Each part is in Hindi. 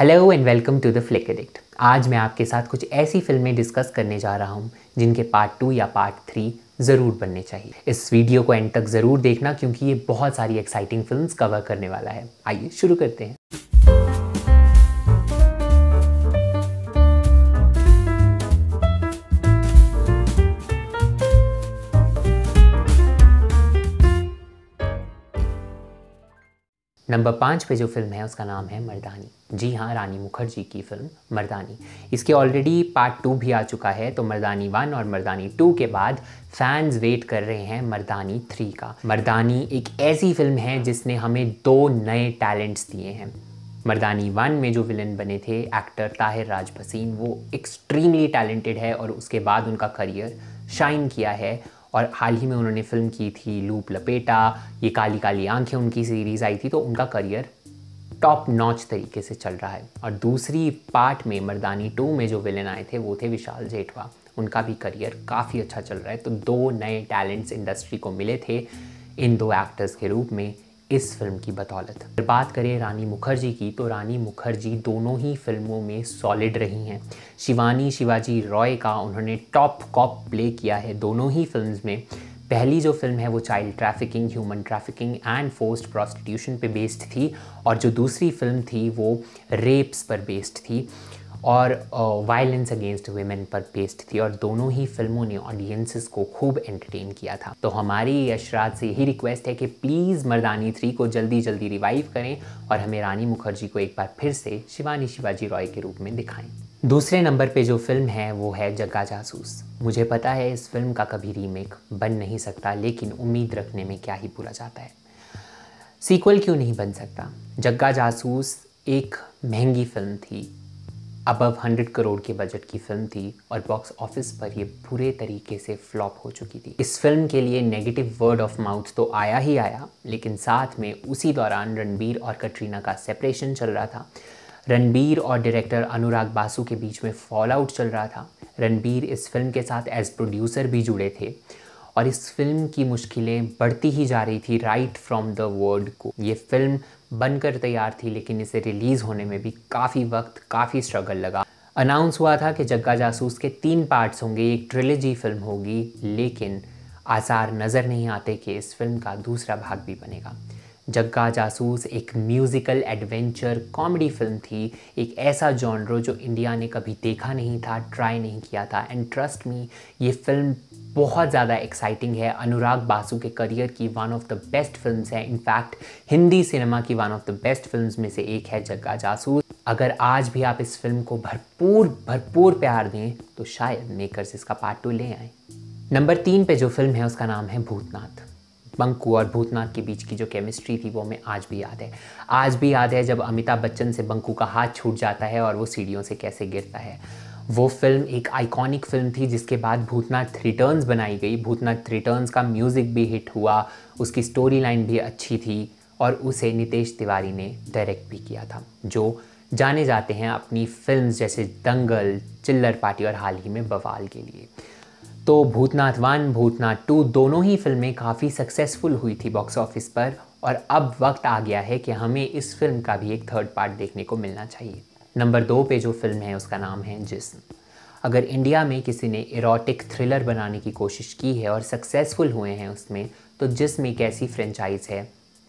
hello and welcome to the flick addict आज मैं आपके साथ कुछ ऐसी फिल्में डिस्कस करने जा रहा हूँ जिनके पार्ट टू या पार्ट थ्री ज़रूर बनने चाहिए इस वीडियो को एंड तक ज़रूर देखना क्योंकि ये बहुत सारी एक्साइटिंग फिल्म्स कवर करने वाला है आइए शुरू करते हैं नंबर पाँच पे जो फिल्म है उसका नाम है मर्दानी जी हाँ रानी मुखर्जी की फिल्म मर्दानी इसके ऑलरेडी पार्ट टू भी आ चुका है तो मर्दानी वन और मर्दानी टू के बाद फैंस वेट कर रहे हैं मर्दानी थ्री का मर्दानी एक ऐसी फिल्म है जिसने हमें दो नए टैलेंट्स दिए हैं मर्दानी वन में जो विलन बने थे एक्टर ताहिर राज भसीन वो एक्सट्रीमली टैलेंटेड है और उसके बाद उनका करियर शाइन किया है और हाल ही में उन्होंने फिल्म की थी लूप लपेटा ये काली काली आंखें उनकी सीरीज़ आई थी तो उनका करियर टॉप नॉच तरीके से चल रहा है और दूसरी पार्ट में मर्दानी टू में जो विलन आए थे वो थे विशाल जेठवा उनका भी करियर काफ़ी अच्छा चल रहा है तो दो नए टैलेंट्स इंडस्ट्री को मिले थे इन दो एक्टर्स के रूप में इस फिल्म की बदौलत अगर बात करें रानी मुखर्जी की तो रानी मुखर्जी दोनों ही फिल्मों में सॉलिड रही हैं शिवानी शिवाजी रॉय का उन्होंने टॉप कॉप प्ले किया है दोनों ही फिल्म में पहली जो फिल्म है वो child trafficking human trafficking and forced prostitution पे बेस्ड थी और जो दूसरी फिल्म थी वो रेप्स पर बेस्ड थी और वायलेंस अगेंस्ट वेमेन पर बेस्ड थी और दोनों ही फिल्मों ने ऑडियंसिस को खूब एंटरटेन किया था तो हमारी यशराज से यही रिक्वेस्ट है कि प्लीज़ मर्दानी थ्री को जल्दी जल्दी रिवाइव करें और हमें रानी मुखर्जी को एक बार फिर से शिवानी शिवाजी रॉय के रूप में दिखाएं दूसरे नंबर पे जो फिल्म है वो है जग्गा जासूस मुझे पता है इस फिल्म का कभी रीमेक बन नहीं सकता लेकिन उम्मीद रखने में क्या ही बुरा जाता है सीक्वल क्यों नहीं बन सकता जग्गा जासूस एक महंगी फिल्म थी अबव हंड्रेड करोड़ के बजट की फिल्म थी और बॉक्स ऑफिस पर यह पूरे तरीके से फ्लॉप हो चुकी थी इस फिल्म के लिए नेगेटिव वर्ड ऑफ माउथ तो आया ही आया लेकिन साथ में उसी दौरान रणबीर और कटरीना का सेपरेशन चल रहा था रणबीर और डायरेक्टर अनुराग बासु के बीच में फॉल आउट चल रहा था रणबीर इस फिल्म के साथ एज प्रोड्यूसर भी जुड़े थे और इस फिल्म की मुश्किलें बढ़ती ही जा रही थी राइट फ्रॉम द वर्ल्ड को ये फिल्म बनकर तैयार थी लेकिन इसे रिलीज़ होने में भी काफ़ी वक्त काफ़ी स्ट्रगल लगा अनाउंस हुआ था कि जग्गा जासूस के तीन पार्ट्स होंगे एक ट्रिलेजी फिल्म होगी लेकिन आसार नज़र नहीं आते कि इस फिल्म का दूसरा भाग भी बनेगा जग्गा जासूस एक म्यूज़िकल एडवेंचर कॉमेडी फिल्म थी एक ऐसा जॉनरो जो इंडिया ने कभी देखा नहीं था ट्राई नहीं किया था एंड ट्रस्ट मी ये फिल्म बहुत ज़्यादा एक्साइटिंग है अनुराग बासु के करियर की one of the best film है इनफैक्ट हिंदी सिनेमा की one of the best film में से एक है जग्गा जासूस अगर आज भी आप इस फिल्म को भरपूर भरपूर प्यार दें तो शायद मेकर्स इसका पार्ट टू ले आए नंबर तीन पे जो फिल्म है उसका नाम है भूतनाथ बंकू और भूतनाथ के बीच की जो केमिस्ट्री थी वो हमें आज भी याद है आज भी याद है जब अमिताभ बच्चन से बंकू का हाथ छूट जाता है और वो सीढ़ियों से कैसे गिरता है वो फिल्म एक आइकॉनिक फिल्म थी जिसके बाद भूतनाथ रिटर्न्स बनाई गई भूतनाथ रिटर्न्स का म्यूज़िक भी हिट हुआ उसकी स्टोरी लाइन भी अच्छी थी और उसे नितेश तिवारी ने डायरेक्ट भी किया था जो जाने जाते हैं अपनी फिल्म जैसे दंगल चिल्लर पार्टी और हाल ही में बवाल के लिए तो भूतनाथ वन भूतनाथ टू दोनों ही फिल्में काफ़ी सक्सेसफुल हुई थी बॉक्स ऑफिस पर और अब वक्त आ गया है कि हमें इस फिल्म का भी एक थर्ड पार्ट देखने को मिलना चाहिए नंबर दो पे जो फिल्म है उसका नाम है जिस्म अगर इंडिया में किसी ने इरोटिक थ्रिलर बनाने की कोशिश की है और सक्सेसफुल हुए हैं उसमें तो जिस्म एक ऐसी फ्रेंचाइज है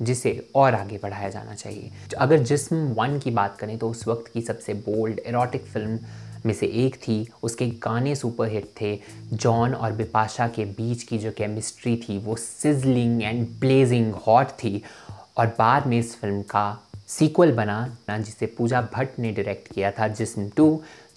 जिसे और आगे बढ़ाया जाना चाहिए अगर जिस्म वन की बात करें तो उस वक्त की सबसे बोल्ड इरोटिक फिल्म में से एक थी उसके गाने सुपरहिट थे जॉन और बिपाशा के बीच की जो केमिस्ट्री थी वो सिजलिंग एंड ब्लेजिंग हॉट थी और बाद में इस फिल्म का सीक्वल बना ना जिसे पूजा भट्ट ने डायरेक्ट किया था जिसम टू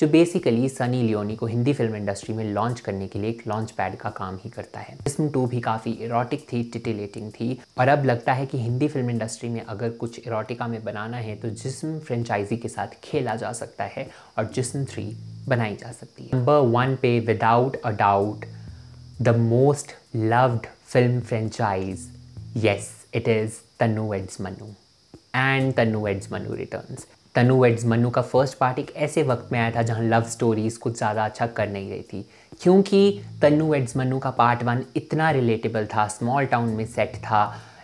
जो बेसिकली सनी लियोनी को हिंदी फिल्म इंडस्ट्री में लॉन्च करने के लिए एक लॉन्च पैड का काम ही करता है जिसम टू भी काफ़ी इरोटिक थी टिटिलेटिंग थी और अब लगता है कि हिंदी फिल्म इंडस्ट्री में अगर कुछ इरोटिका में बनाना है तो जिसम फ्रेंचाइजी के साथ खेला जा सकता है और जिसम थ्री बनाई जा सकती है नंबर वन पे without a doubt the most loved film franchise yes it is Tanu and Manu and Tanu weds Manu returns Tanu weds Manu का फर्स्ट पार्ट एक ऐसे वक्त में आया था जहाँ लव स्टोरीज़ कुछ ज़्यादा अच्छा कर नहीं रही थी क्योंकि तनु एड्स मनु का पार्ट वन इतना रिलेटेबल था स्मॉल टाउन में सेट था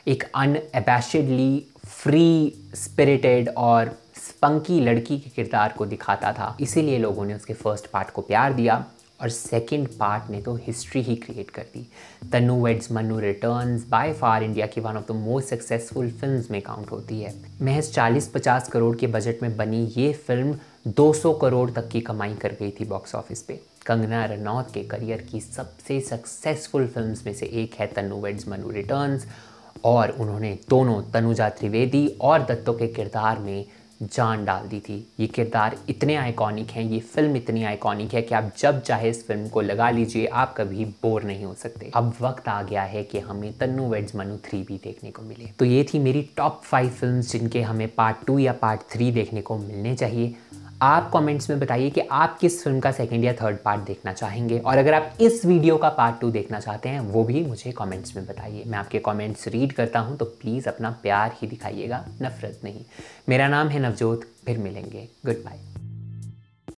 एक अनएबैशडली फ्री स्पिरिटेड और स्पंकी लड़की के किरदार को दिखाता था इसीलिए लोगों ने उसके फर्स्ट पार्ट को प्यार दिया और सेकंड पार्ट ने तो हिस्ट्री ही क्रिएट कर दी Tanu weds Manu return by far India की one of the most successful film में काउंट होती है महज 40-50 करोड़ के बजट में बनी ये फिल्म 200 करोड़ तक की कमाई कर गई थी बॉक्स ऑफिस पे कंगना रनौत के करियर की सबसे सक्सेसफुल फिल्म में से एक है तनु वेड्स मनु रिटर्न और उन्होंने दोनों तनुजा त्रिवेदी और दत्तों के किरदार में जान डाल दी थी ये किरदार इतने आइकॉनिक हैं ये फिल्म इतनी आइकॉनिक है कि आप जब चाहे इस फिल्म को लगा लीजिए आप कभी बोर नहीं हो सकते अब वक्त आ गया है कि हमें तन्नू वेड्स मनु थ्री भी देखने को मिले तो ये थी मेरी टॉप फाइव फिल्म जिनके हमें पार्ट टू या पार्ट थ्री देखने को मिलने चाहिए आप कमेंट्स में बताइए कि आप किस फिल्म का सेकंड या थर्ड पार्ट देखना चाहेंगे और अगर आप इस वीडियो का पार्ट टू देखना चाहते हैं वो भी मुझे कमेंट्स में बताइए मैं आपके कमेंट्स रीड करता हूँ तो प्लीज़ अपना प्यार ही दिखाइएगा नफरत नहीं मेरा नाम है नवजोत फिर मिलेंगे गुड बाय